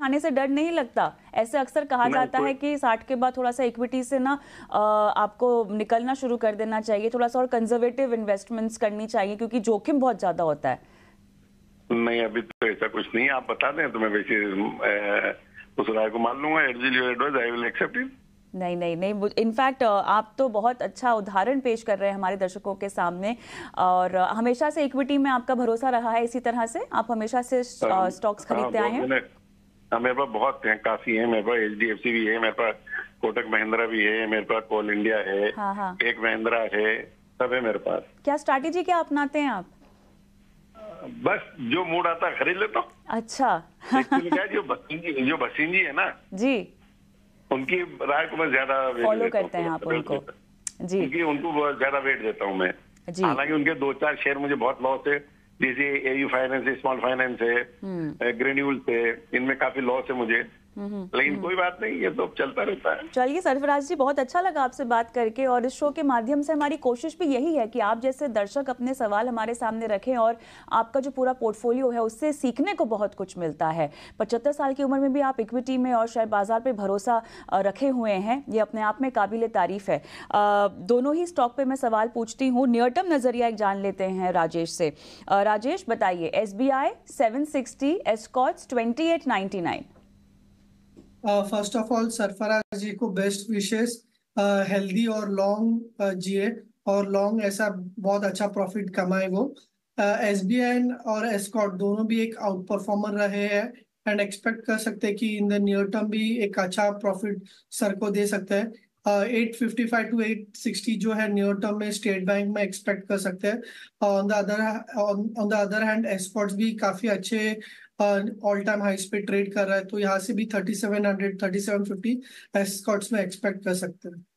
खाने से डर नहीं लगता ऐसे अक्सर कहा जाता तो है कि साठ के बाद थोड़ा सा इक्विटी से ना आपको निकलना शुरू कर देना चाहिए थोड़ा सा और कंजर्वेटिव इन्वेस्टमेंट्स करनी चाहिए क्योंकि जोखिम बहुत ज़्यादा होता है नहीं अभी तो ऐसा कुछ नहीं आप बता दें तो मैं वैसे उस राय को मान लूंगा advice I will accept it नहीं नहीं नहीं इनफैक्ट आप तो बहुत अच्छा उदाहरण पेश कर रहे हैं हमारे दर्शकों के सामने और हमेशा से इक्विटी में आपका भरोसा रहा है इसी तरह से आप हमेशा से स्टॉक्स हाँ, खरीदते आए हैं हाँ, मेरे पास बहुत है काफी है मेरे पास एच डी एफ सी भी है मेरे पास कोटक महिंद्रा भी है मेरे पास कोल इंडिया है हाँ, हाँ। एक महिंद्रा है सब है मेरे पास क्या स्ट्रैटेजी क्या अपनाते हैं आप बस जो मूड आता है खरीद लेता हूँ अच्छा तो क्या जो बसीन जो बसीन जी है ना जी उनकी राय को मैं ज्यादा फॉलो करते हैं आप उनको जी उनकी उनको ज्यादा वेट देता हूँ मैं हालांकि उनके दो चार शेयर मुझे बहुत लॉस है जैसे एयू फाइनेंस है स्मॉल फाइनेंस है ग्रेन्यूल्स है इनमें काफी लॉस है मुझे लेकिन हम्म। कोई बात नहीं ये तो चलता रहता है चलिए सरफराज जी बहुत अच्छा लगा आपसे बात करके और इस शो के माध्यम से हमारी कोशिश भी यही है कि आप जैसे दर्शक अपने सवाल हमारे सामने रखें और आपका जो पूरा पोर्टफोलियो है उससे सीखने को बहुत कुछ मिलता है पचहत्तर साल की उम्र में भी आप इक्विटी में और शेयर बाजार पर भरोसा रखे हुए हैं ये अपने आप में काबिल तारीफ है दोनों ही स्टॉक पर मैं सवाल पूछती हूँ नियर टर्म नजरिया एक जान लेते हैं राजेश से राजेश बताइए S B I seven sixty Escorts twenty eight ninety nine first of all Sarfaraz ji को बेस्ट विशेष हेल्दी और लॉन्ग जिए और लॉन्ग ऐसा बहुत अच्छा प्रॉफिट कमाए वो एस बी आई और एस्कॉट दोनों भी एक आउट परफॉर्मर रहे हैं एंड एक्सपेक्ट कर सकते हैं कि इन द नियर टर्म भी एक अच्छा प्रॉफिट सर को दे सकते हैं eight fifty five two eight sixty जो है नियर टर्म में स्टेट बैंक में एक्सपेक्ट कर सकते हैं on the other on the other hand Escorts भी काफ़ी अच्छे ऑल टाइम हाई पे ट्रेड कर रहा है तो यहाँ से भी thirty thirty seven hundred seven fifty Escorts में एक्सपेक्ट कर सकते हैं